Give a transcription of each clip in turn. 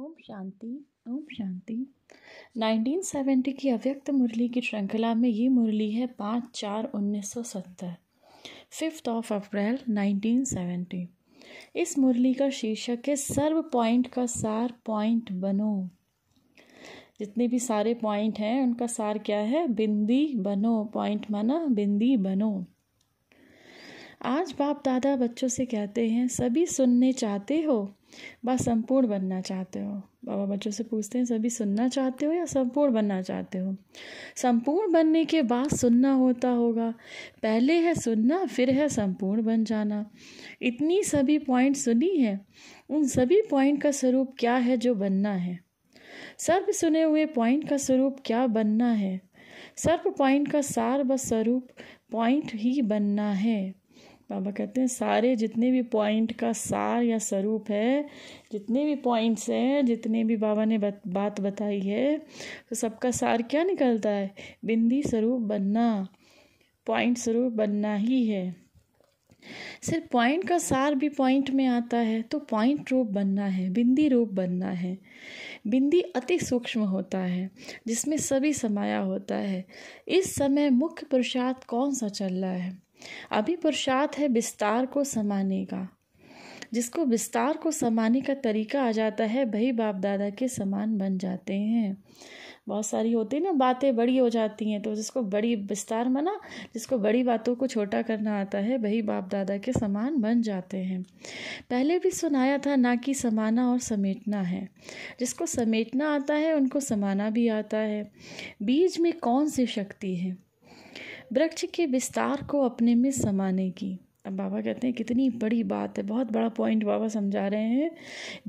ओम शांति ओम शांति 1970 की अव्यक्त मुरली की श्रृंखला में ये मुरली है पाँच चार उन्नीस सौ सत्तर फिफ्थ ऑफ अप्रैल 1970 इस मुरली का शीर्षक है सर्व पॉइंट का सार पॉइंट बनो जितने भी सारे पॉइंट हैं उनका सार क्या है बिंदी बनो पॉइंट माना बिंदी बनो आज बाप दादा बच्चों से कहते हैं सभी सुनने चाहते हो बस संपूर्ण बनना चाहते हो बाबा बच्चों से पूछते हैं सभी सुनना चाहते हो या संपूर्ण बनना चाहते हो संपूर्ण बनने के बाद सुनना होता होगा पहले है सुनना फिर है संपूर्ण बन जाना इतनी सभी पॉइंट सुनी है उन सभी पॉइंट का स्वरूप क्या है जो बनना है सर्व सुने हुए पॉइंट का स्वरूप क्या बनना है सर्व पॉइंट का सार व स्वरूप पॉइंट ही बनना है बाबा कहते हैं सारे जितने भी पॉइंट का सार या स्वरूप है जितने भी पॉइंट्स हैं जितने भी बाबा ने बत, बात बताई है तो सबका सार क्या निकलता है बिंदी स्वरूप बनना पॉइंट स्वरूप बनना ही है सिर्फ पॉइंट का सार भी पॉइंट में आता है तो पॉइंट रूप बनना है बिंदी रूप बनना है बिंदी अति सूक्ष्म होता है जिसमें सभी समाया होता है इस समय मुख्य पुरुषार्थ कौन सा चल रहा है अभी पुरुषार्थ है विस्तार को समाने का जिसको विस्तार को समाने का तरीका आ जाता है वही बाप दादा के समान बन जाते हैं बहुत सारी होती है ना बातें बड़ी हो जाती हैं तो जिसको बड़ी विस्तार मना जिसको बड़ी बातों को छोटा करना आता है वही बाप दादा के समान बन जाते हैं पहले भी सुनाया था ना कि समाना और समेटना है जिसको समेटना आता है उनको समाना भी आता है बीज में कौन सी शक्ति है वृक्ष के विस्तार को अपने में समाने की अब बाबा कहते हैं कितनी बड़ी बात है बहुत बड़ा पॉइंट बाबा समझा रहे हैं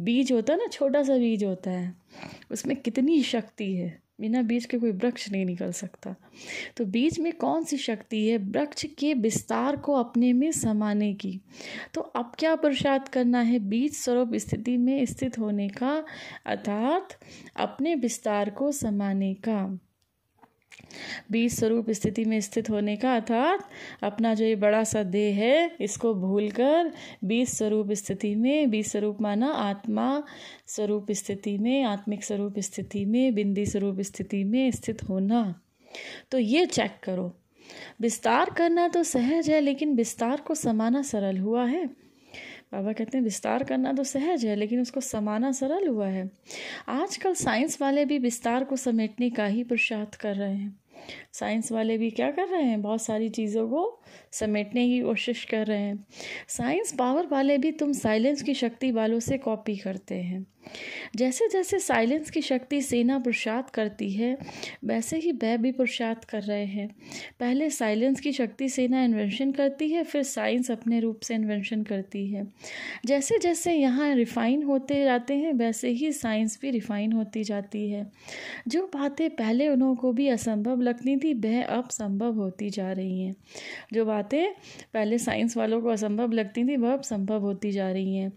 बीज होता है ना छोटा सा बीज होता है उसमें कितनी शक्ति है बिना बीज के कोई वृक्ष नहीं निकल सकता तो बीज में कौन सी शक्ति है वृक्ष के विस्तार को अपने में समाने की तो अब क्या पुरुषार्थ करना है बीज स्वरूप स्थिति में स्थित होने का अर्थात अपने विस्तार को समाने का बीज स्वरूप स्थिति में स्थित होने का अर्थात अपना जो ये बड़ा सा देह है इसको भूलकर बीज स्वरूप स्थिति में बीज स्वरूप माना आत्मा स्वरूप स्थिति में आत्मिक स्वरूप स्थिति में बिंदी स्वरूप स्थिति में स्थित होना तो ये चेक करो विस्तार करना तो सहज है लेकिन विस्तार को समाना सरल हुआ है बाबा कहते हैं विस्तार करना तो सहज है लेकिन उसको समाना सरल हुआ है आजकल साइंस वाले भी विस्तार को समेटने का ही पुरुषार्थ कर रहे हैं साइंस वाले भी क्या कर रहे हैं बहुत सारी चीज़ों को समेटने की कोशिश कर रहे हैं साइंस पावर वाले भी तुम साइलेंस की शक्ति वालों से कॉपी करते हैं जैसे जैसे साइलेंस की शक्ति सेना पुरुषात करती है वैसे ही वह भी प्रसाद कर रहे हैं पहले साइलेंस की शक्ति सेना इन्वेंशन करती है फिर साइंस अपने रूप से इन्वेंशन करती है जैसे जैसे यहाँ रिफाइन होते जाते हैं वैसे ही साइंस भी रिफाइन होती जाती है जो बातें पहले उन्हों को भी असंभव लगती थी वह अब संभव होती जा रही हैं जो बातें पहले साइंस वालों को असंभव लगती थी वह अब संभव होती जा रही हैं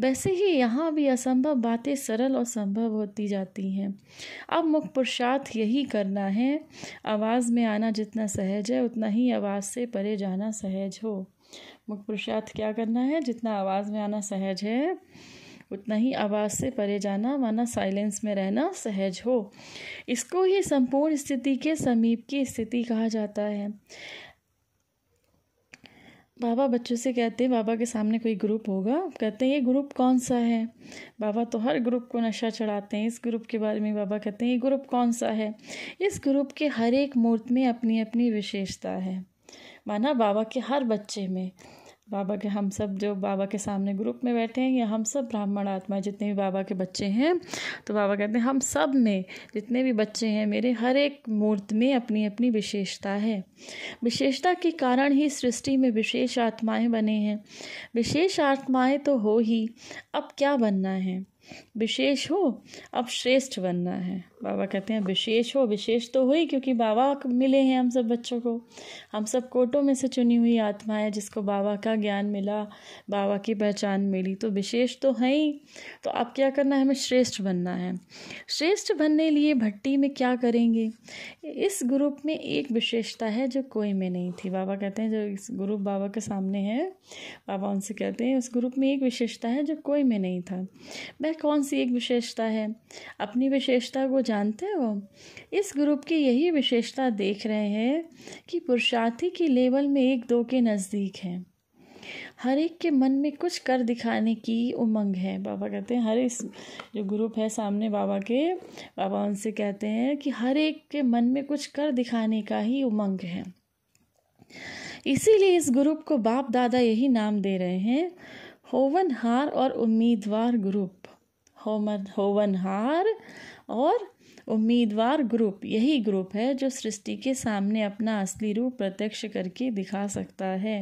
वैसे ही यहाँ भी असंभव बातें सरल और संभव होती जाती हैं अब मुख्य पुरुषार्थ यही करना है आवाज़ में आना जितना सहज है उतना ही आवाज़ से परे जाना सहज हो मुख्य पुरुषार्थ क्या करना है जितना आवाज़ में आना सहज है उतना ही आवाज़ से परे जाना माना साइलेंस में रहना सहज हो इसको ही संपूर्ण स्थिति के समीप की स्थिति कहा जाता है बाबा बच्चों से कहते हैं बाबा के सामने कोई ग्रुप होगा कहते हैं ये ग्रुप कौन सा है बाबा तो हर ग्रुप को नशा चढ़ाते हैं इस ग्रुप के बारे में बाबा कहते हैं ये ग्रुप कौन सा है इस ग्रुप के हर एक मूर्त में अपनी अपनी विशेषता है माना बाबा के हर बच्चे में बाबा के हम सब जो बाबा के सामने ग्रुप में बैठे हैं या हम सब ब्राह्मण आत्मा जितने भी बाबा के बच्चे हैं तो बाबा कहते हैं हम सब में जितने भी बच्चे हैं मेरे हर एक मूर्त में अपनी अपनी विशेषता है विशेषता के कारण ही सृष्टि में विशेष आत्माएं बने हैं विशेष आत्माएं तो हो ही अब क्या बनना है विशेष हो अब श्रेष्ठ बनना है बाबा कहते हैं विशेष हो विशेष तो हुई क्योंकि बाबा मिले हैं हम सब बच्चों को हम सब कोटों में से चुनी हुई आत्मा है जिसको बाबा का ज्ञान मिला बाबा की पहचान मिली तो विशेष तो है ही तो अब क्या करना है हमें श्रेष्ठ बनना है श्रेष्ठ बनने लिए भट्टी में क्या करेंगे इस ग्रुप में एक विशेषता है जो कोई में नहीं थी बाबा कहते हैं जो इस ग्रुप बाबा के सामने है बाबा उनसे कहते हैं उस ग्रुप में एक विशेषता है जो कोई में नहीं था वह कौन सी एक विशेषता है अपनी विशेषता को जानते हो इस ग्रुप की यही विशेषता देख रहे हैं कि पुरुषार्थी की लेवल में एक दो के नज़दीक है हर एक के मन में कुछ कर दिखाने की उमंग है बाबा कहते हैं हर इस जो ग्रुप है सामने बाबा के बाबा उनसे कहते हैं कि हर एक के मन में कुछ कर दिखाने का ही उमंग है इसीलिए इस ग्रुप को बाप दादा यही नाम दे रहे हैं होवनहार और उम्मीदवार ग्रुप होमन होवनहार और उम्मीदवार ग्रुप यही ग्रुप है जो सृष्टि के सामने अपना असली रूप प्रत्यक्ष करके दिखा सकता है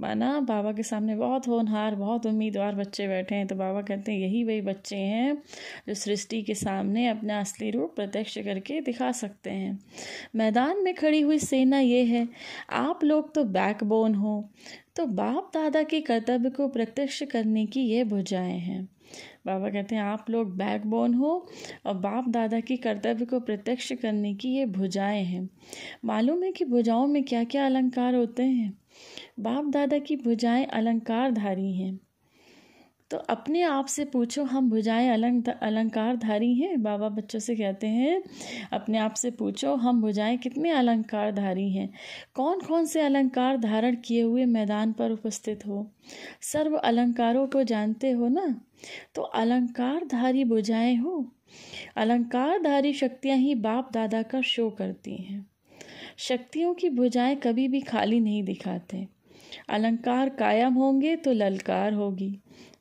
माना बाबा के सामने बहुत होनहार बहुत उम्मीदवार बच्चे बैठे हैं तो बाबा कहते हैं यही वही बच्चे हैं जो सृष्टि के सामने अपना असली रूप प्रत्यक्ष करके दिखा सकते हैं मैदान में खड़ी हुई सेना ये है आप लोग तो बैकबोन हो तो बाप दादा के कर्तव्य को प्रत्यक्ष करने की ये भुजाएं हैं बाबा कहते हैं आप लोग बैकबोन हो और बाप दादा के कर्तव्य को प्रत्यक्ष करने की ये भुजाएं हैं मालूम है कि भुजाओं में क्या क्या अलंकार होते हैं बाप दादा की भुजाएं अलंकारधारी हैं तो अपने आप से पूछो हम भुजाएं अलंक अलंकारधारी हैं बाबा बच्चों से कहते हैं अपने आप से पूछो हम भुजाएं कितने अलंकारधारी हैं कौन कौन से अलंकार धारण किए हुए मैदान पर उपस्थित हो सर्व अलंकारों को जानते हो ना तो अलंकारधारी भुजाएं हो अलंकारधारी शक्तियां ही बाप दादा का शो करती हैं शक्तियों की भुजाएं कभी भी खाली नहीं दिखाते अलंकार कायम होंगे तो ललकार होगी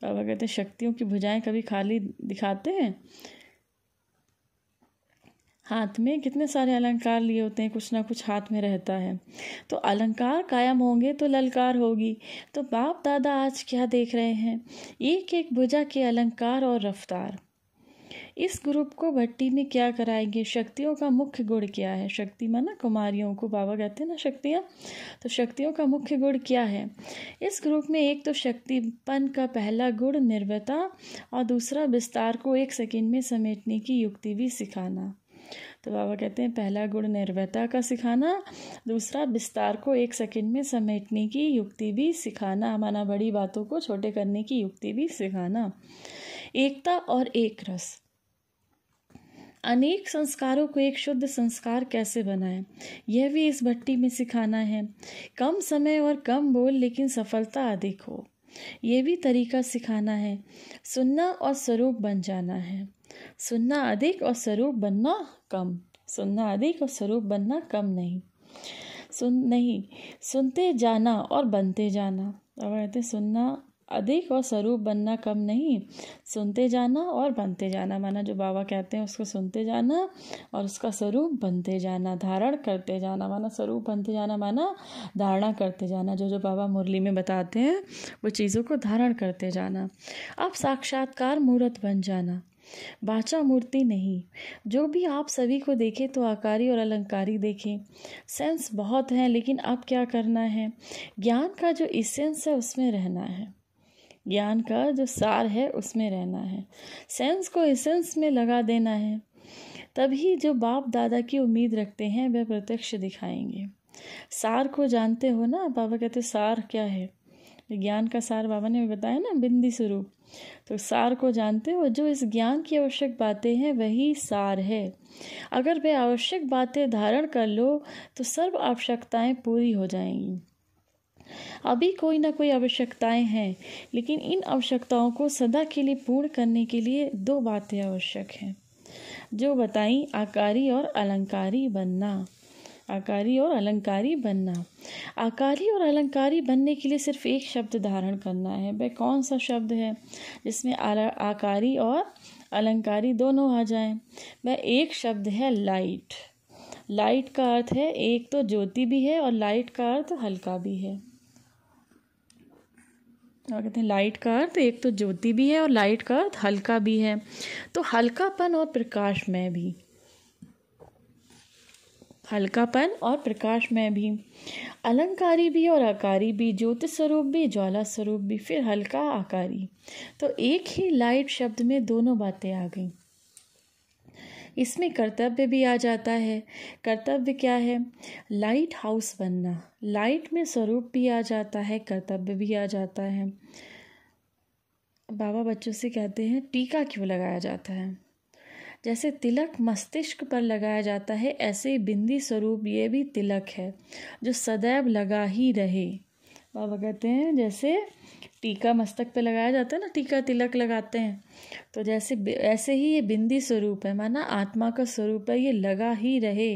बाबा कहते हैं शक्तियों की भुजाएं कभी खाली दिखाते हैं हाथ में कितने सारे अलंकार लिए होते हैं कुछ ना कुछ हाथ में रहता है तो अलंकार कायम होंगे तो ललकार होगी तो बाप दादा आज क्या देख रहे हैं एक एक भुजा के अलंकार और रफ्तार इस ग्रुप को भट्टी में क्या कराएंगे शक्तियों का मुख्य गुण क्या है शक्ति माना कुमारियों को बाबा कहते हैं ना शक्तियाँ तो शक्तियों का मुख्य गुण क्या है इस ग्रुप में एक तो शक्तिपन का पहला गुण निर्भता और दूसरा विस्तार को एक सेकेंड में समेटने की युक्ति भी सिखाना तो बाबा कहते हैं पहला गुण निर्भयता का सिखाना दूसरा विस्तार को एक सेकंड में समेटने की युक्ति भी सिखाना माना बड़ी बातों को छोटे करने की युक्ति भी सिखाना एकता और एक रस अनेक संस्कारों को एक शुद्ध संस्कार कैसे बनाएं यह भी इस भट्टी में सिखाना है कम समय और कम बोल लेकिन सफलता अधिक हो यह भी तरीका सिखाना है सुनना और स्वरूप बन जाना है सुनना अधिक और स्वरूप बनना कम सुनना अधिक और स्वरूप बनना कम नहीं सुन नहीं सुनते जाना और बनते जाना अब कहते सुनना अधिक और स्वरूप बनना कम नहीं सुनते जाना और बनते जाना माना जो बाबा कहते हैं उसको सुनते जाना और उसका स्वरूप बनते जाना धारण करते जाना माना स्वरूप बनते जाना माना धारणा करते जाना जो जो बाबा मुरली में बताते हैं वो चीज़ों को धारण करते जाना अब साक्षात्कार मूर्त बन जाना बाचा मूर्ति नहीं जो भी आप सभी को देखे तो आकारी और अलंकारी देखें सेंस बहुत हैं लेकिन अब क्या करना है ज्ञान का जो इसेंस है उसमें रहना है ज्ञान का जो सार है उसमें रहना है सेंस को एसेंस में लगा देना है तभी जो बाप दादा की उम्मीद रखते हैं वह प्रत्यक्ष दिखाएंगे सार को जानते हो ना बाबा कहते सार क्या है ज्ञान का सार बाबा ने बताया ना बिंदी स्वरूप तो सार को जानते हो जो इस ज्ञान की आवश्यक बातें हैं वही सार है अगर वे आवश्यक बातें धारण कर लो तो सर्व आवश्यकताएं पूरी हो जाएंगी अभी कोई ना कोई आवश्यकताएं हैं लेकिन इन आवश्यकताओं को सदा के लिए पूर्ण करने के लिए दो बातें आवश्यक हैं जो बताई आकारी और अलंकारी बनना आकारी और अलंकारी बनना आकारी और अलंकारी बनने के लिए सिर्फ एक शब्द धारण करना है वह कौन सा शब्द है जिसमें आकारी और अलंकारी दोनों आ जाएं वह एक शब्द है लाइट लाइट का अर्थ है एक तो ज्योति भी है और लाइट का अर्थ हल्का भी है और कहते हैं लाइट का अर्थ एक तो ज्योति भी है और लाइट का अर्थ हल्का भी है तो हल्कापन और प्रकाश में भी हल्कापन और प्रकाश में भी अलंकारी भी और आकारी भी ज्योति स्वरूप भी ज्वाला स्वरूप भी फिर हल्का आकारी तो एक ही लाइट शब्द में दोनों बातें आ गई इसमें कर्तव्य भी आ जाता है कर्तव्य क्या है लाइट हाउस बनना लाइट में स्वरूप भी आ जाता है कर्तव्य भी आ जाता है बाबा बच्चों से कहते हैं टीका क्यों लगाया जाता है जैसे तिलक मस्तिष्क पर लगाया जाता है ऐसे ही बिंदी स्वरूप ये भी तिलक है जो सदैव लगा ही रहे बाबा कहते हैं जैसे टीका मस्तक पे लगाया जाता है ना टीका तिलक लगाते हैं तो जैसे ऐसे ही ये बिंदी स्वरूप है माना आत्मा का स्वरूप है ये लगा ही रहे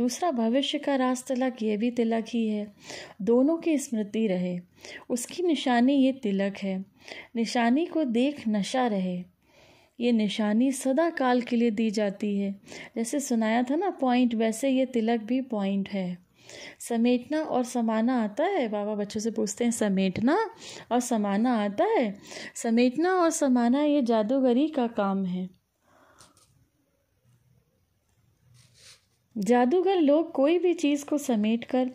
दूसरा भविष्य का रास तिलक ये भी तिलक ही है दोनों की स्मृति रहे उसकी निशानी ये तिलक है निशानी को देख नशा रहे ये निशानी सदा काल के लिए दी जाती है जैसे सुनाया था ना पॉइंट वैसे ये तिलक भी पॉइंट है समेटना और समाना आता है बाबा बच्चों से पूछते हैं समेटना और समाना आता है समेटना और समाना ये जादूगरी का काम है जादूगर लोग कोई भी चीज़ को समेट कर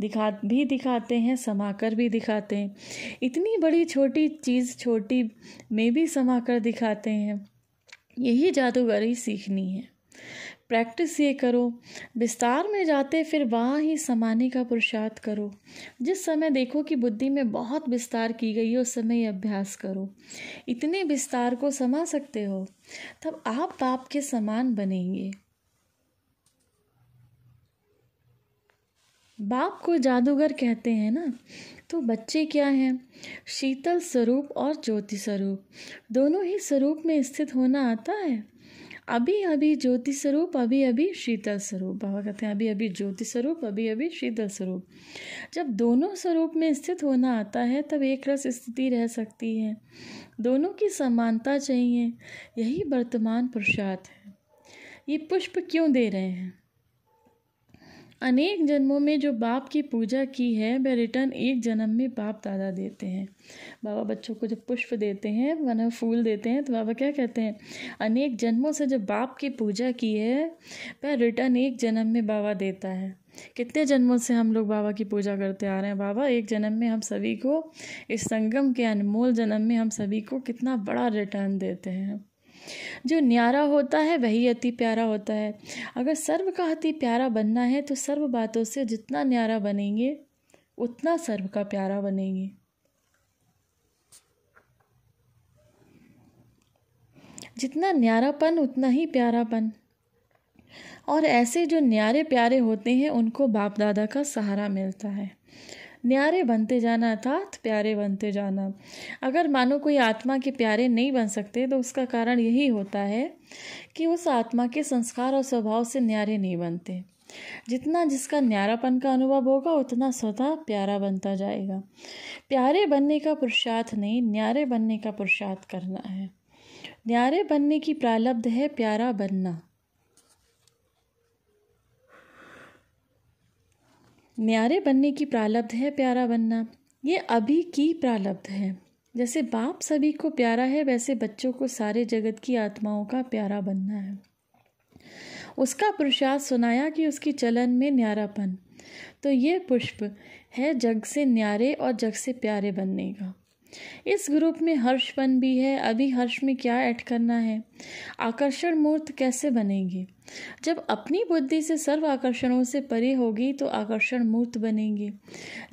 दिखा भी दिखाते हैं समा कर भी दिखाते हैं इतनी बड़ी छोटी चीज़ छोटी में भी समा कर दिखाते हैं यही जादूगरी सीखनी है प्रैक्टिस ये करो विस्तार में जाते फिर वहाँ ही समाने का पुरुषार्थ करो जिस समय देखो कि बुद्धि में बहुत विस्तार की गई है उस समय ये अभ्यास करो इतने विस्तार को समा सकते हो तब आप बाप के समान बनेंगे बाप को जादूगर कहते हैं ना तो बच्चे क्या हैं शीतल स्वरूप और ज्योति स्वरूप दोनों ही स्वरूप में स्थित होना आता है अभी अभी ज्योति स्वरूप अभी अभी शीतल स्वरूप बाबा कहते हैं अभी अभी ज्योति स्वरूप अभी अभी शीतल स्वरूप जब दोनों स्वरूप में स्थित होना आता है तब एक रस स्थिति रह सकती है दोनों की समानता चाहिए यही वर्तमान पुरुषार्थ है ये पुष्प क्यों दे रहे हैं अनेक जन्मों में जो बाप की पूजा की है वह रिटर्न एक जन्म में बाप दादा देते हैं बाबा बच्चों को जब पुष्प देते हैं वन फूल देते हैं तो बाबा क्या कहते हैं अनेक जन्मों से जो बाप की पूजा की है वह रिटर्न एक जन्म में बाबा देता है कितने जन्मों से हम लोग बाबा की पूजा करते आ रहे हैं बाबा एक जन्म में हम सभी को इस संगम के अनमोल जन्म में हम सभी को कितना बड़ा रिटर्न देते हैं जो न्यारा होता है वही अति प्यारा होता है अगर सर्व का अति प्यारा बनना है तो सर्व बातों से जितना न्यारा बनेंगे उतना सर्व का प्यारा बनेंगे जितना न्यारापन उतना ही प्यारापन और ऐसे जो न्यारे प्यारे होते हैं उनको बाप दादा का सहारा मिलता है न्यारे बनते जाना अर्थात प्यारे बनते जाना अगर मानो कोई आत्मा के प्यारे नहीं बन सकते तो उसका कारण यही होता है कि उस आत्मा के संस्कार और स्वभाव से न्यारे नहीं बनते जितना जिसका न्यारापन का अनुभव होगा उतना स्वतः प्यारा बनता जाएगा प्यारे बनने का पुरुषार्थ नहीं न्यारे बनने का पुरुषार्थ करना है न्यारे बनने की प्रारब्ध है प्यारा बनना न्यारे बनने की प्रारब्ध है प्यारा बनना ये अभी की प्रारब्ध है जैसे बाप सभी को प्यारा है वैसे बच्चों को सारे जगत की आत्माओं का प्यारा बनना है उसका पुरुषार्थ सुनाया कि उसकी चलन में न्यारापन तो ये पुष्प है जग से न्यारे और जग से प्यारे बनने का इस ग्रुप में बन भी है अभी हर्ष में क्या ऐड करना है आकर्षण मूर्त कैसे बनेंगे जब अपनी बुद्धि से सर्व आकर्षणों से परे होगी तो आकर्षण मूर्त बनेंगे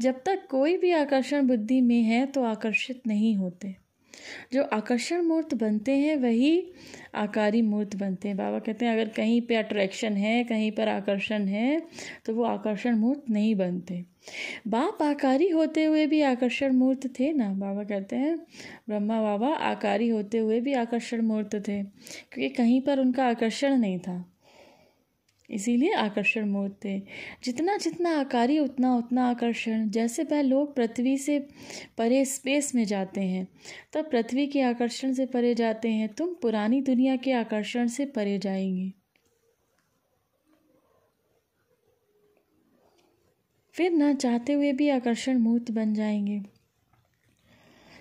जब तक कोई भी आकर्षण बुद्धि में है तो आकर्षित नहीं होते जो आकर्षण मूर्त बनते हैं वही आकारी मूर्त बनते हैं बाबा कहते हैं अगर कहीं पे अट्रैक्शन है कहीं पर आकर्षण है तो वो आकर्षण मूर्त नहीं बनते बाप आकारी होते हुए भी आकर्षण मूर्त थे ना बाबा कहते हैं ब्रह्मा बाबा आकारी होते हुए भी आकर्षण मूर्त थे क्योंकि कहीं पर उनका आकर्षण नहीं था इसीलिए आकर्षण मूर्त थे जितना जितना आकारी उतना उतना आकर्षण जैसे वह लोग पृथ्वी से परे स्पेस में जाते हैं तब पृथ्वी के आकर्षण से परे जाते हैं तुम पुरानी दुनिया के आकर्षण से परे जाएंगे फिर ना चाहते हुए भी आकर्षण मूर्त बन जाएंगे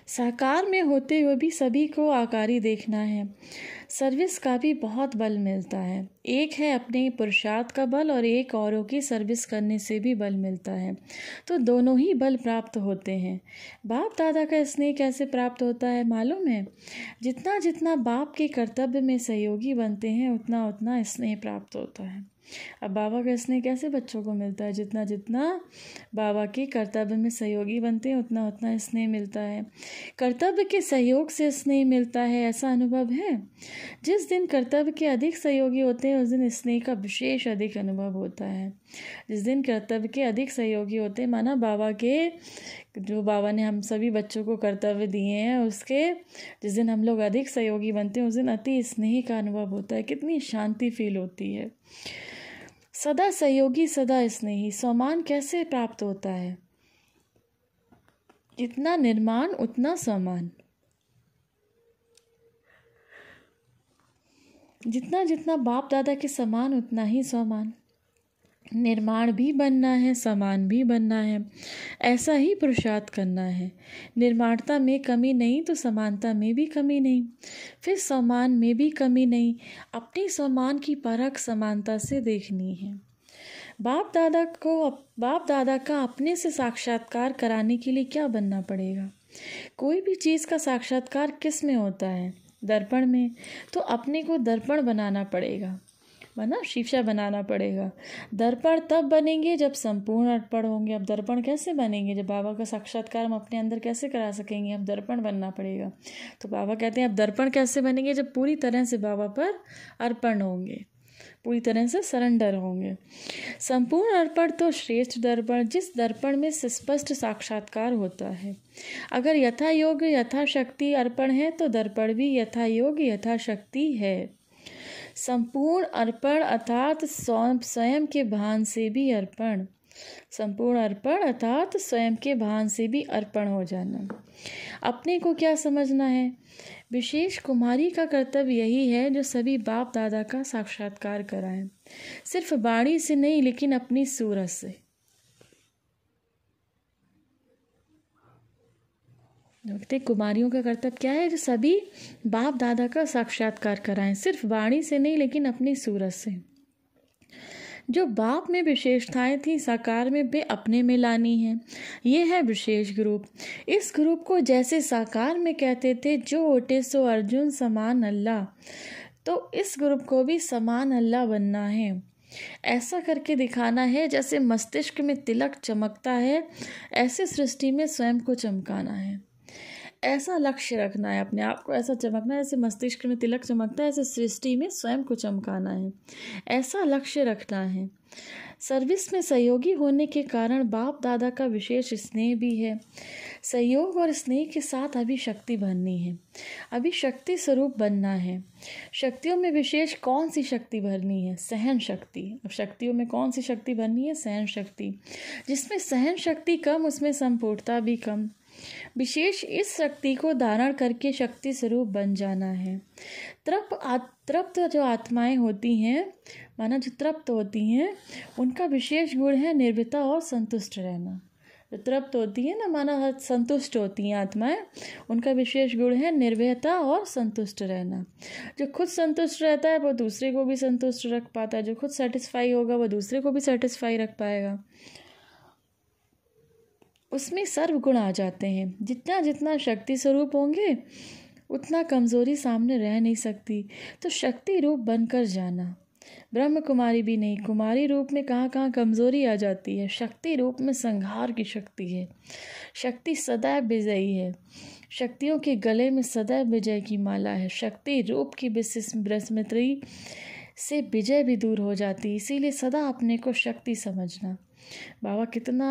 साकार में होते हुए भी सभी को आकारी देखना है सर्विस का भी बहुत बल मिलता है एक है अपने पुरुषार्थ का बल और एक औरों की सर्विस करने से भी बल मिलता है तो दोनों ही बल प्राप्त होते हैं बाप दादा का स्नेह कैसे प्राप्त होता है मालूम है जितना जितना बाप के कर्तव्य में सहयोगी बनते हैं उतना उतना स्नेह प्राप्त होता है अब बाबा का स्नेह कैसे बच्चों को मिलता है जितना जितना बाबा के कर्तव्य में सहयोगी बनते हैं उतना उतना स्नेह मिलता है कर्तव्य के सहयोग से स्नेह मिलता है ऐसा अनुभव है जिस दिन कर्तव्य के अधिक सहयोगी होते हैं उस दिन स्नेह का विशेष अधिक अनुभव होता है जिस दिन कर्तव्य के अधिक सहयोगी होते हैं माना बाबा के जो बाबा ने हम सभी बच्चों को कर्तव्य दिए हैं उसके जिस दिन हम लोग अधिक सहयोगी बनते हैं उस दिन अति स्नेह का अनुभव होता है कितनी शांति फील होती है सदा सहयोगी सदा स्नेही सम्मान कैसे प्राप्त होता है जितना निर्माण उतना सम्मान जितना जितना बाप दादा के समान उतना ही समान निर्माण भी बनना है समान भी बनना है ऐसा ही पुरुषार्थ करना है निर्माणता में कमी नहीं तो समानता में भी कमी नहीं फिर समान में भी कमी नहीं अपनी समान की परख समानता से देखनी है बाप दादा को बाप दादा का अपने से साक्षात्कार कराने के लिए क्या बनना पड़ेगा कोई भी चीज़ का साक्षात्कार किस में होता है दर्पण में तो अपने को दर्पण बनाना पड़ेगा बना शीशा बनाना पड़ेगा दर्पण तब बनेंगे जब संपूर्ण अर्पण होंगे अब दर्पण कैसे बनेंगे जब बाबा का साक्षात्कार हम अपने अंदर कैसे करा सकेंगे अब दर्पण बनना पड़ेगा तो बाबा कहते हैं अब दर्पण कैसे बनेंगे जब पूरी तरह से बाबा पर अर्पण होंगे पूरी तरह से सरेंडर होंगे संपूर्ण अर्पण तो श्रेष्ठ दर्पण जिस दर्पण में स्पष्ट साक्षात्कार होता है अगर यथा योग यथाशक्ति अर्पण है तो दर्पण भी यथा योग यथाशक्ति है संपूर्ण अर्पण अर्थात स्वयं के भान से भी अर्पण संपूर्ण अर्पण अर्थात स्वयं के भान से भी अर्पण हो जाना अपने को क्या समझना है विशेष कुमारी का कर्तव्य यही है जो सभी बाप दादा का साक्षात्कार कराएं सिर्फ बाणी से नहीं लेकिन अपनी सूरत से देखते कुमारियों का कर्तव्य क्या है जो सभी बाप दादा का साक्षात्कार कराएं सिर्फ वाणी से नहीं लेकिन अपनी सूरत से जो बाप में विशेषताएं थी साकार में भी अपने में लानी है ये है विशेष ग्रुप इस ग्रुप को जैसे साकार में कहते थे जो ओटे सो अर्जुन समान अल्लाह तो इस ग्रुप को भी समान अल्लाह बनना है ऐसा करके दिखाना है जैसे मस्तिष्क में तिलक चमकता है ऐसे सृष्टि में स्वयं को चमकाना है ऐसा लक्ष्य रखना है अपने आप को ऐसा चमकना है जैसे मस्तिष्क में तिलक चमकता है ऐसे सृष्टि में स्वयं को चमकाना है ऐसा लक्ष्य रखना है सर्विस में सहयोगी होने के कारण बाप दादा का विशेष स्नेह भी है सहयोग और स्नेह के साथ अभी शक्ति भरनी है अभी शक्ति स्वरूप बनना है शक्तियों में विशेष कौन सी शक्ति भरनी है सहन शक्ति अब शक्तियों में कौन सी शक्ति भरनी है सहन शक्ति जिसमें सहन शक्ति कम उसमें संपूर्णता भी कम विशेष इस शक्ति को धारण करके शक्ति स्वरूप बन जाना है तृप्त तृप्त जो आत्माएं होती हैं माना जो तृप्त होती हैं उनका विशेष गुण है निर्भता और संतुष्ट रहना जो तृप्त होती है ना माना संतुष्ट होती हैं आत्माएं उनका विशेष गुण है निर्भयता और संतुष्ट रहना जो खुद संतुष्ट रहता है वो दूसरे को भी संतुष्ट रख पाता है जो खुद सेटिस्फाई होगा वो दूसरे को भी सेटिस्फाई रख पाएगा उसमें सर्वगुण आ जाते हैं जितना जितना शक्ति स्वरूप होंगे उतना कमज़ोरी सामने रह नहीं सकती तो शक्ति रूप बनकर जाना ब्रह्म कुमारी भी नहीं कुमारी रूप में कहाँ कहाँ कमज़ोरी आ जाती है शक्ति रूप में संहार की शक्ति है शक्ति सदैव विजयी है शक्तियों के गले में सदैव विजय की माला है शक्ति रूप की बृहस्मृति से विजय भी दूर हो जाती है इसीलिए सदा अपने को शक्ति समझना बाबा कितना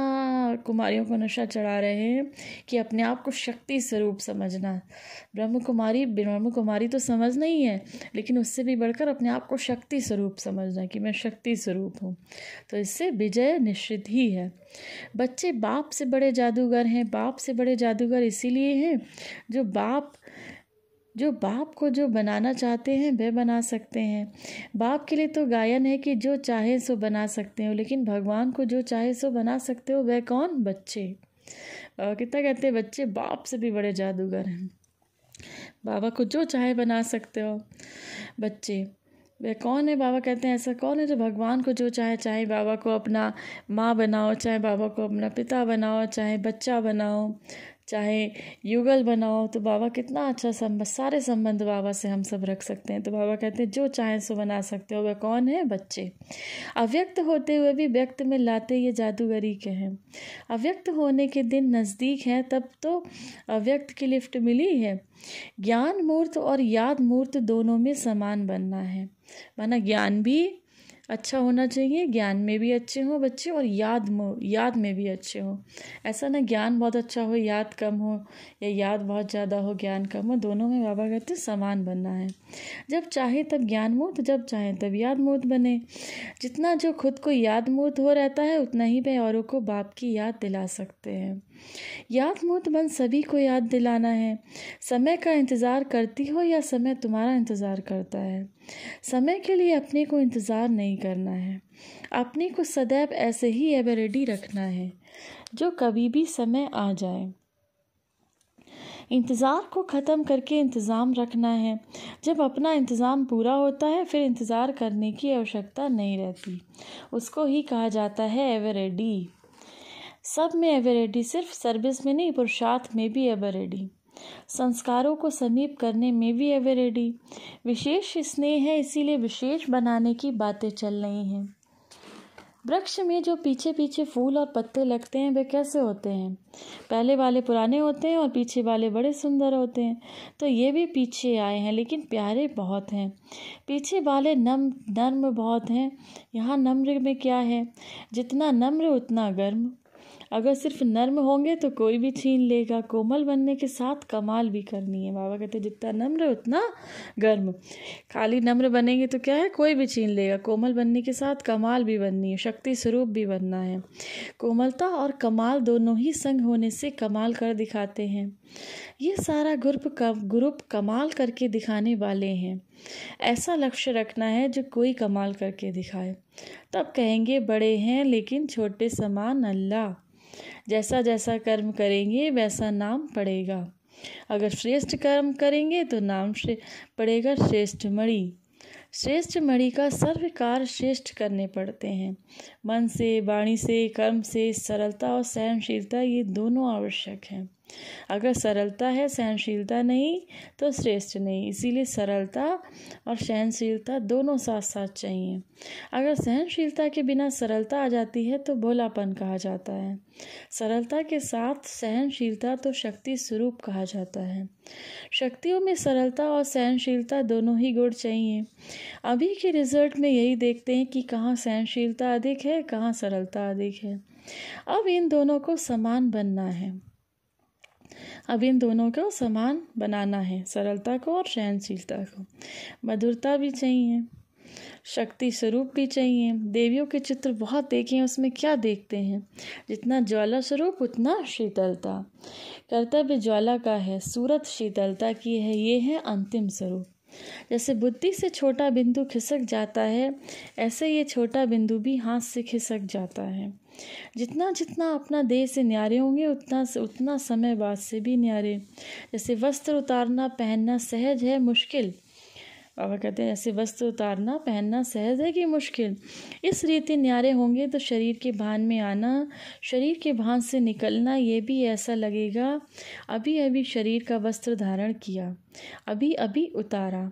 कुमारियों को नशा चढ़ा रहे हैं कि अपने आप को शक्ति स्वरूप समझना ब्रह्म कुमारी ब्रह्म कुमारी तो समझ नहीं है लेकिन उससे भी बढ़कर अपने आप को शक्ति स्वरूप समझना कि मैं शक्ति स्वरूप हूँ तो इससे विजय निश्चित ही है बच्चे बाप से बड़े जादूगर हैं बाप से बड़े जादूगर इसीलिए हैं जो बाप जो बाप को जो बनाना चाहते हैं वह बना सकते हैं बाप के लिए तो गायन है कि जो चाहे सो बना सकते हो लेकिन भगवान को जो चाहे सो बना सकते हो वह कौन बच्चे बाबा कितना कहते हैं बच्चे बाप से भी बड़े जादूगर हैं बाबा को जो चाहे बना सकते हो बच्चे वे कौन है बाबा कहते हैं ऐसा कौन है जो भगवान को जो चाहे चाहे बाबा को अपना माँ बनाओ चाहे बाबा को अपना पिता बनाओ चाहे बच्चा बनाओ चाहे युगल बनाओ तो बाबा कितना अच्छा संबंध सारे संबंध बाबा से हम सब रख सकते हैं तो बाबा कहते हैं जो चाहे सो बना सकते हो वह कौन है बच्चे अव्यक्त होते हुए भी व्यक्त में लाते ये जादूगरी के हैं अव्यक्त होने के दिन नज़दीक हैं तब तो अव्यक्त की लिफ्ट मिली है ज्ञान मूर्त और याद मूर्त दोनों में समान बनना है माना ज्ञान भी अच्छा होना चाहिए ज्ञान में भी अच्छे हों बच्चे और याद याद में भी अच्छे हों ऐसा ना ज्ञान बहुत अच्छा हो याद कम हो या याद बहुत ज़्यादा हो ज्ञान कम हो दोनों में बाबा कहते हैं समान बनना है जब चाहे तब ज्ञान मूर्त जब चाहे तब याद मूर्त बने जितना जो खुद को याद मूर्त हो रहता है उतना ही वह औरों को बाप की याद दिला सकते हैं याद मोतमंद तो सभी को याद दिलाना है समय का इंतज़ार करती हो या समय तुम्हारा इंतज़ार करता है समय के लिए अपने को इंतज़ार नहीं करना है अपने को सदैव ऐसे ही एवरेडी रखना है जो कभी भी समय आ जाए इंतज़ार को ख़त्म करके इंतज़ाम रखना है जब अपना इंतज़ाम पूरा होता है फिर इंतज़ार करने की आवश्यकता नहीं रहती उसको ही कहा जाता है एवरेडी सब में एवरेडी सिर्फ सर्विस में नहीं पुरुषार्थ में भी एवरेडी संस्कारों को समीप करने में भी एवरेडी विशेष स्नेह है इसीलिए विशेष बनाने की बातें चल रही हैं वृक्ष में जो पीछे पीछे फूल और पत्ते लगते हैं वे कैसे होते हैं पहले वाले पुराने होते हैं और पीछे वाले बड़े सुंदर होते हैं तो ये भी पीछे आए हैं लेकिन प्यारे बहुत हैं पीछे वाले नम नर्म बहुत हैं यहाँ नम्र में क्या है जितना नम्र उतना गर्म अगर सिर्फ नर्म होंगे तो कोई भी छीन लेगा कोमल बनने के साथ कमाल भी करनी है बाबा कहते जितना नम्र उतना गर्म खाली नम्र बनेंगे तो क्या है कोई भी छीन लेगा कोमल बनने के साथ कमाल भी बननी है शक्ति स्वरूप भी बनना है कोमलता और कमाल दोनों ही संग होने से कमाल कर दिखाते हैं ये सारा ग्रुप ग्रुप कमाल करके दिखाने वाले हैं ऐसा लक्ष्य रखना है जो कोई कमाल करके दिखाए तब कहेंगे बड़े हैं लेकिन छोटे समान अल्लाह जैसा जैसा कर्म करेंगे वैसा नाम पड़ेगा अगर श्रेष्ठ कर्म करेंगे तो नाम श्रे पड़ेगा श्रेष्ठ मणि श्रेष्ठ मणि का सर्व कार्य श्रेष्ठ करने पड़ते हैं मन से वाणी से कर्म से सरलता और सहनशीलता ये दोनों आवश्यक हैं अगर सरलता है सहनशीलता नहीं तो श्रेष्ठ नहीं इसीलिए सरलता और सहनशीलता दोनों साथ साथ चाहिए अगर सहनशीलता के बिना सरलता आ जाती है तो भोलापन कहा जाता है सरलता के साथ सहनशीलता तो शक्ति स्वरूप कहा जाता है शक्तियों में सरलता और सहनशीलता दोनों ही गुण चाहिए अभी के रिजल्ट में यही देखते हैं कि कहाँ सहनशीलता अधिक है कहाँ सरलता अधिक है अब इन दोनों को समान बनना है अब इन दोनों को समान बनाना है सरलता को और सहनशीलता को मधुरता भी चाहिए शक्ति स्वरूप भी चाहिए देवियों के चित्र बहुत देखे हैं उसमें क्या देखते हैं जितना ज्वाला स्वरूप उतना शीतलता कर्तव्य ज्वाला का है सूरत शीतलता की है ये है अंतिम स्वरूप जैसे बुद्धि से छोटा बिंदु खिसक जाता है ऐसे ये छोटा बिंदु भी हाथ से खिसक जाता है जितना जितना अपना देह से न्यारे होंगे उतना से उतना समय बाद से भी न्यारे जैसे वस्त्र उतारना पहनना सहज है मुश्किल बाबा कहते हैं जैसे वस्त्र उतारना पहनना सहज है कि मुश्किल इस रीति न्यारे होंगे तो शरीर के भान में आना शरीर के भान से निकलना ये भी ऐसा लगेगा अभी अभी शरीर का वस्त्र धारण किया अभी अभी उतारा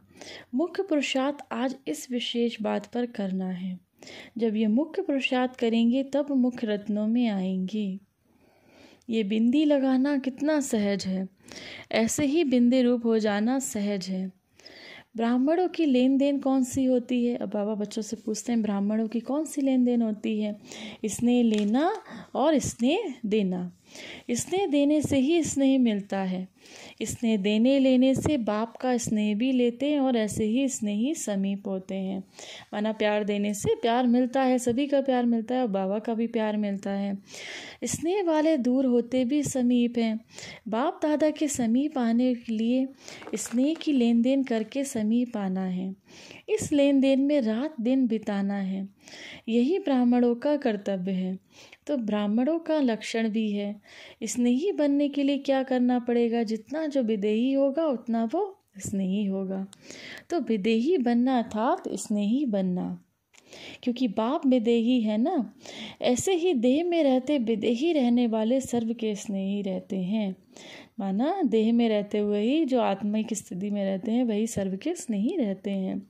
मुख्य पुरुषार्थ आज इस विशेष बात पर करना है जब ये मुख्य पुरुषार्थ करेंगे तब मुख्य रत्नों में आएंगे ये बिंदी लगाना कितना सहज है ऐसे ही बिंदी रूप हो जाना सहज है ब्राह्मणों की लेन देन कौन सी होती है अब बाबा बच्चों से पूछते हैं ब्राह्मणों की कौन सी लेन देन होती है इसने लेना और इसने देना स्नेह देने से ही स्नेह मिलता है स्नेह देने लेने से बाप का स्नेह भी लेते हैं और ऐसे ही स्नेही समीप होते हैं माना प्यार देने से प्यार मिलता है सभी का प्यार मिलता है और बाबा का भी प्यार मिलता है स्नेह वाले दूर होते भी समीप हैं बाप दादा के समीप आने के लिए स्नेह की लेन देन करके समीप आना है इस लेन देन में रात दिन बिताना है यही ब्राह्मणों का कर्तव्य है तो ब्राह्मणों का लक्षण भी है स्नेही बनने के लिए क्या करना पड़ेगा जितना जो विदेही होगा उतना वो स्नेही होगा तो विदेही बनना अर्थात तो स्नेही बनना क्योंकि बाप विदेही है ना ऐसे ही देह में रहते विदेही रहने वाले सर्व के स्नेही रहते हैं माना देह में रहते हुए ही जो आत्मिक स्थिति में रहते हैं वही सर्व के स्नेही रहते हैं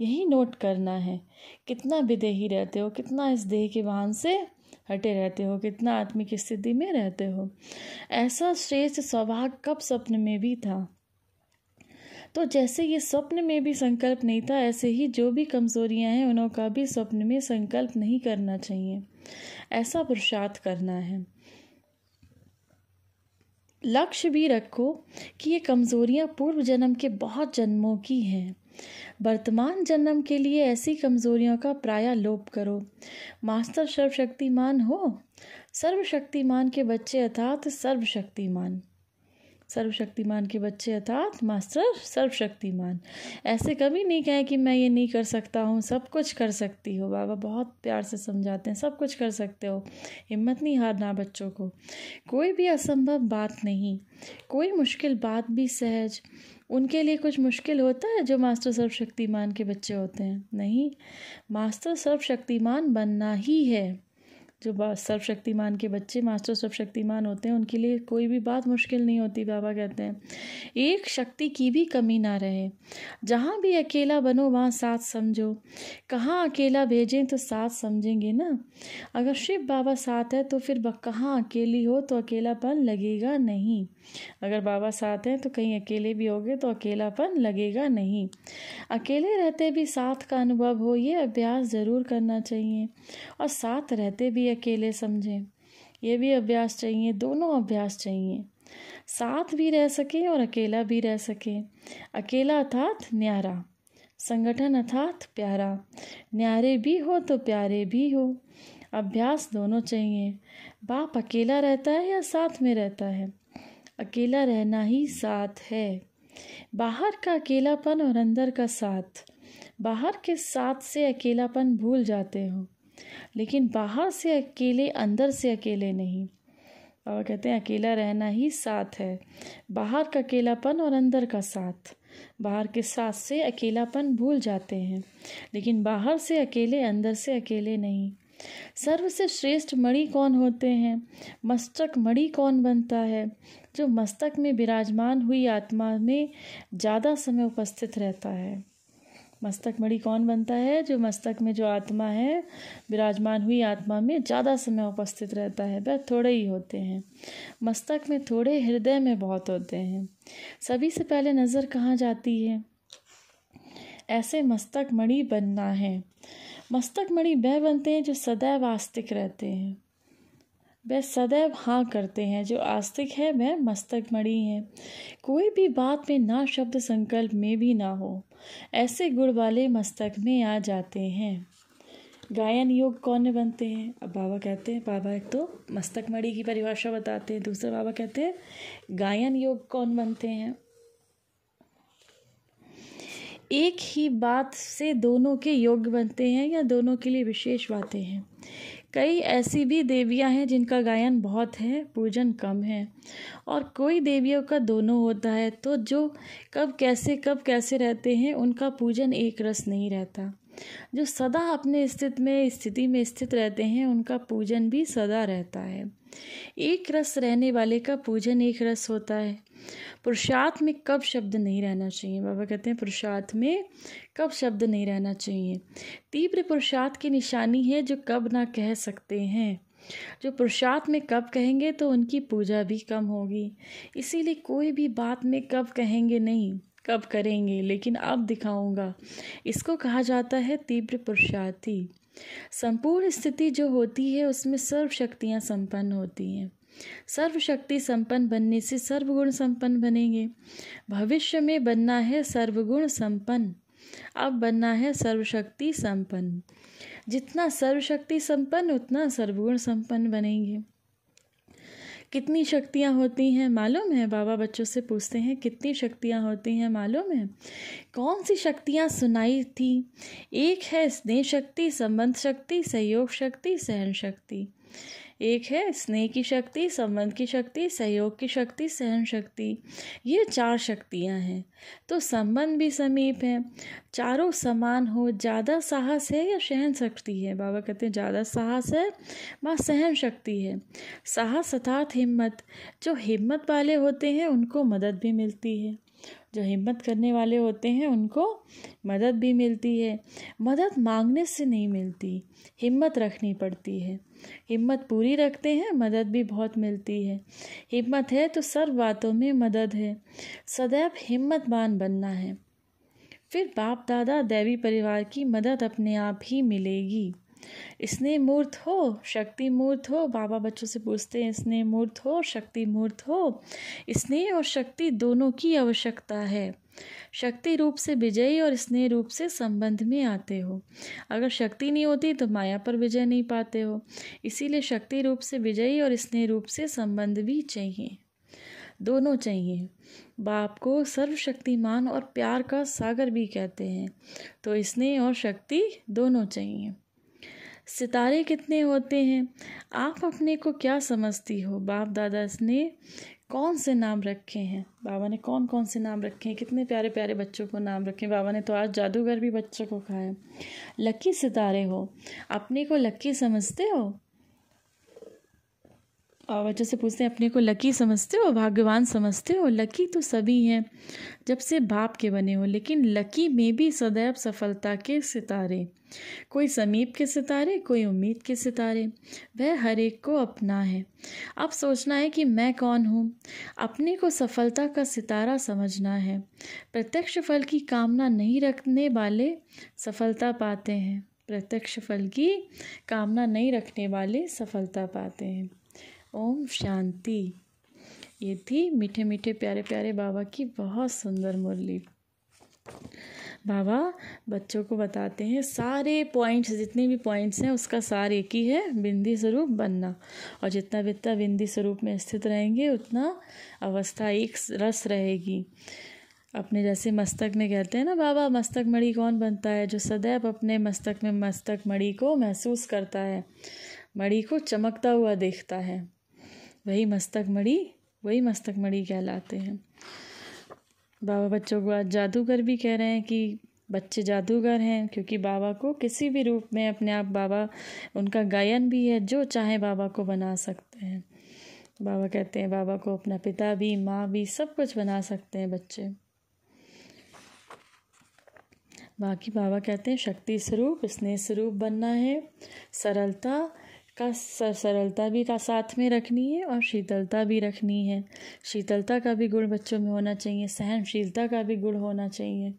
यही नोट करना है कितना विदेही रहते हो कितना इस देह के वाहन से हटे रहते हो कितना आत्मिक स्थिति में रहते हो ऐसा श्रेष्ठ स्वभाग कब स्वप्न में भी था तो जैसे ये स्वप्न में भी संकल्प नहीं था ऐसे ही जो भी कमजोरियां हैं का भी स्वप्न में संकल्प नहीं करना चाहिए ऐसा पुरुषार्थ करना है लक्ष्य भी रखो कि ये कमजोरियां पूर्व जन्म के बहुत जन्मों की हैं वर्तमान जन्म के लिए ऐसी कमजोरियों का प्राय लोप करो मास्टर सर्वशक्तिमान हो सर्वशक्तिमान के बच्चे अर्थात सर्वशक्तिमान सर्वशक्तिमान के बच्चे अर्थात मास्टर सर्वशक्तिमान ऐसे कभी नहीं कहें कि मैं ये नहीं कर सकता हूँ सब कुछ कर सकती हो बाबा बहुत प्यार से समझाते हैं सब कुछ कर सकते हो हिम्मत नहीं हारना बच्चों को कोई भी असंभव बात नहीं कोई मुश्किल बात भी सहज उनके लिए कुछ मुश्किल होता है जो मास्टर सर्वशक्तिमान के बच्चे होते हैं नहीं मास्टर सर्वशक्तिमान बनना ही है जो सर्वशक्तिमान के बच्चे मास्टर सर्वशक्तिमान होते हैं उनके लिए कोई भी बात मुश्किल नहीं होती बाबा कहते हैं एक शक्ति की भी कमी ना रहे जहाँ भी अकेला बनो वहाँ साथ समझो कहाँ अकेला भेजें तो साथ समझेंगे ना अगर शिव बाबा साथ है तो फिर कहाँ अकेली हो तो अकेलापन लगेगा नहीं अगर बाबा साथ हैं तो कहीं अकेले भी होगे तो अकेलापन लगेगा नहीं अकेले रहते भी साथ का अनुभव हो ये अभ्यास ज़रूर करना चाहिए और साथ रहते भी अकेले समझें ये भी अभ्यास चाहिए दोनों अभ्यास चाहिए साथ भी रह सके और अकेला भी रह सके अकेला अर्थात न्यारा संगठन अर्थात प्यारा न्यारे भी हो तो प्यारे भी हो अभ्यास दोनों चाहिए बाप अकेला रहता है या साथ में रहता है अकेला रहना ही साथ है बाहर का अकेलापन और अंदर का साथ बाहर के साथ से अकेलापन भूल जाते हो लेकिन बाहर से अकेले अंदर से अकेले नहीं और कहते हैं अकेला रहना ही साथ है बाहर का अकेलापन और अंदर का साथ बाहर के साथ से अकेलापन भूल जाते हैं लेकिन बाहर से अकेले अंदर से अकेले नहीं सर्व से श्रेष्ठ मणि कौन होते हैं मस्तक मणि कौन बनता है जो मस्तक में विराजमान हुई आत्मा में ज़्यादा समय उपस्थित रहता है मस्तक मणि कौन बनता है जो मस्तक में जो आत्मा है विराजमान हुई आत्मा में ज़्यादा समय उपस्थित रहता है वह थोड़े ही होते हैं मस्तक में थोड़े हृदय में बहुत होते हैं सभी से पहले नज़र कहाँ जाती है ऐसे मस्तक मणि बनना है मस्तक मणि वह बनते हैं जो सदैव आस्तिक रहते हैं वह सदैव हाँ करते हैं जो आस्तिक है वह मस्तक मणि है कोई भी बात में ना शब्द संकल्प में भी ना हो ऐसे गुण वाले मस्तक में आ जाते हैं गायन योग कौन बनते हैं अब बाबा कहते हैं बाबा एक तो मस्तक मड़ी की परिभाषा बताते हैं दूसरा बाबा कहते हैं गायन योग कौन बनते हैं एक ही बात से दोनों के योग बनते हैं या दोनों के लिए विशेष बातें हैं कई ऐसी भी देवियां हैं जिनका गायन बहुत है पूजन कम है और कोई देवियों का दोनों होता है तो जो कब कैसे कब कैसे रहते हैं उनका पूजन एक रस नहीं रहता जो सदा अपने स्थित में स्थिति में स्थित रहते हैं उनका पूजन भी सदा रहता है एक रस रहने वाले का पूजन एक रस होता है पुरुषार्थ में कब शब्द नहीं रहना चाहिए बाबा कहते हैं पुरुषार्थ में कब शब्द नहीं रहना चाहिए तीव्र पुरुषार्थ की निशानी है जो कब ना कह सकते हैं जो पुरुषार्थ में कब कहेंगे तो उनकी पूजा भी कम होगी इसीलिए कोई भी बात में कब कहेंगे नहीं कब करेंगे लेकिन अब दिखाऊंगा इसको कहा जाता है तीव्र पुरुषार्थी संपूर्ण स्थिति जो होती है उसमें सर्व शक्तियाँ संपन्न होती हैं सर्वशक्ति संपन्न बनने से सर्वगुण संपन्न बनेंगे भविष्य में बनना है सर्वगुण संपन्न अब बनना है सर्वशक्ति संपन्न जितना सर्वशक्ति संपन्न उतना सर्वगुण संपन्न बनेंगे कितनी शक्तियाँ होती हैं मालूम है बाबा बच्चों से पूछते हैं कितनी शक्तियाँ होती हैं मालूम है कौन सी शक्तियाँ सुनाई थी एक है स्नेह शक्ति संबंध शक्ति सहयोग शक्ति सहन शक्ति एक है स्नेह की शक्ति संबंध की शक्ति सहयोग की शक्ति सहन शक्ति ये चार शक्तियाँ हैं तो संबंध भी समीप है चारों समान हो ज़्यादा साहस है या सहन शक्ति है बाबा कहते हैं ज़्यादा साहस है वहाँ सहन शक्ति है साहस अर्थात हिम्मत जो हिम्मत वाले होते हैं उनको मदद भी मिलती है जो हिम्मत करने वाले होते हैं उनको मदद भी मिलती है मदद मांगने से नहीं मिलती हिम्मत रखनी पड़ती है हिम्मत पूरी रखते हैं मदद भी बहुत मिलती है हिम्मत है तो सब बातों में मदद है सदैव हिम्मतवान बनना है फिर बाप दादा देवी परिवार की मदद अपने आप ही मिलेगी स्नेह मूर्त हो शक्ति मूर्त हो बाबा बच्चों से पूछते हैं स्नेह मूर्त हो शक्ति मूर्त हो स्नेह और शक्ति दोनों की आवश्यकता है शक्ति रूप से विजयी और स्नेह रूप से संबंध में आते हो अगर शक्ति नहीं होती तो माया पर विजय नहीं पाते हो इसीलिए शक्ति रूप से विजयी और स्नेह रूप से संबंध भी चाहिए दोनों चाहिए बाप को सर्वशक्तिमान और प्यार का सागर भी कहते हैं तो स्नेह और शक्ति दोनों चाहिए सितारे कितने होते हैं आप अपने को क्या समझती हो बाप दादा स्नेह कौन से नाम रखे हैं बाबा ने कौन कौन से नाम रखे हैं कितने प्यारे प्यारे बच्चों को नाम रखे हैं बाबा ने तो आज जादूगर भी बच्चों को कहा है लकी सितारे हो अपने को लकी समझते हो और जैसे पूछते हैं अपने को लकी समझते हो भाग्यवान समझते हो लकी तो सभी हैं जब से बाप के बने हो लेकिन लकी में भी सदैव सफलता के सितारे कोई समीप के सितारे कोई उम्मीद के सितारे वह हर एक को अपना है अब सोचना है कि मैं कौन हूँ अपने को सफलता का सितारा समझना है प्रत्यक्ष फल की कामना नहीं रखने वाले सफलता पाते हैं प्रत्यक्ष फल की कामना नहीं रखने वाले सफलता पाते हैं ओम शांति ये थी मीठे मीठे प्यारे प्यारे बाबा की बहुत सुंदर मुरली बाबा बच्चों को बताते हैं सारे पॉइंट्स जितने भी पॉइंट्स हैं उसका सार एक ही है बिंदी स्वरूप बनना और जितना बिता बिंदी स्वरूप में स्थित रहेंगे उतना अवस्था एक रस रहेगी अपने जैसे मस्तक में कहते हैं ना बाबा मस्तक मणि कौन बनता है जो सदैव अपने मस्तक में मस्तक मणि को महसूस करता है मणि को चमकता हुआ देखता है वही मस्तक मड़ी वही मस्तक मड़ी कहलाते हैं बाबा बच्चों को आज जादूगर भी कह रहे हैं कि बच्चे जादूगर हैं क्योंकि बाबा को किसी भी रूप में अपने आप बाबा उनका गायन भी है जो चाहे बाबा को बना सकते हैं बाबा कहते हैं बाबा को अपना पिता भी माँ भी सब कुछ बना सकते हैं बच्चे बाकी बाबा कहते हैं शक्ति स्वरूप स्नेह स्वरूप बनना है सरलता का सरलता भी का साथ में रखनी है और शीतलता भी रखनी है शीतलता का भी गुण बच्चों में होना चाहिए सहनशीलता का भी गुण होना चाहिए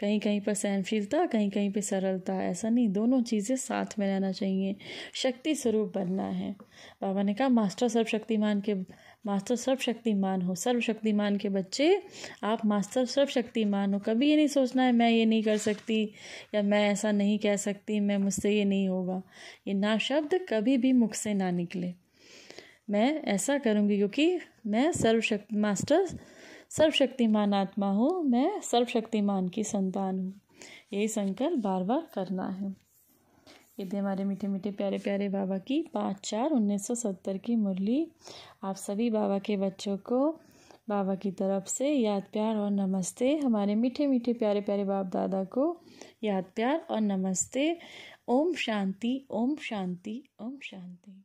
कहीं कहीं पर सहनशीलता कहीं कहीं पर सरलता ऐसा नहीं दोनों चीज़ें साथ में रहना चाहिए शक्ति स्वरूप बनना है बाबा ने कहा मास्टर सर्वशक्तिमान के मास्टर सर्वशक्तिमान हो सर्वशक्तिमान के बच्चे आप मास्टर सर्वशक्तिमान हो कभी ये नहीं सोचना है मैं ये नहीं कर सकती या मैं ऐसा नहीं कह सकती मैं मुझसे ये नहीं होगा ये ना शब्द कभी भी मुख से ना निकले मैं ऐसा करूँगी क्योंकि मैं सर्वशक्ति मास्टर सर्वशक्तिमान आत्मा हूँ मैं सर्वशक्तिमान की संतान हूँ यही संकल्प बार बार करना है ये थे हमारे मीठे मीठे प्यारे प्यारे बाबा की पाँच चार उन्नीस सौ सत्तर की मुरली आप सभी बाबा के बच्चों को बाबा की तरफ से याद प्यार और नमस्ते हमारे मीठे मीठे प्यारे प्यारे बाप दादा को याद प्यार और नमस्ते ओम शांति ओम शांति ओम शांति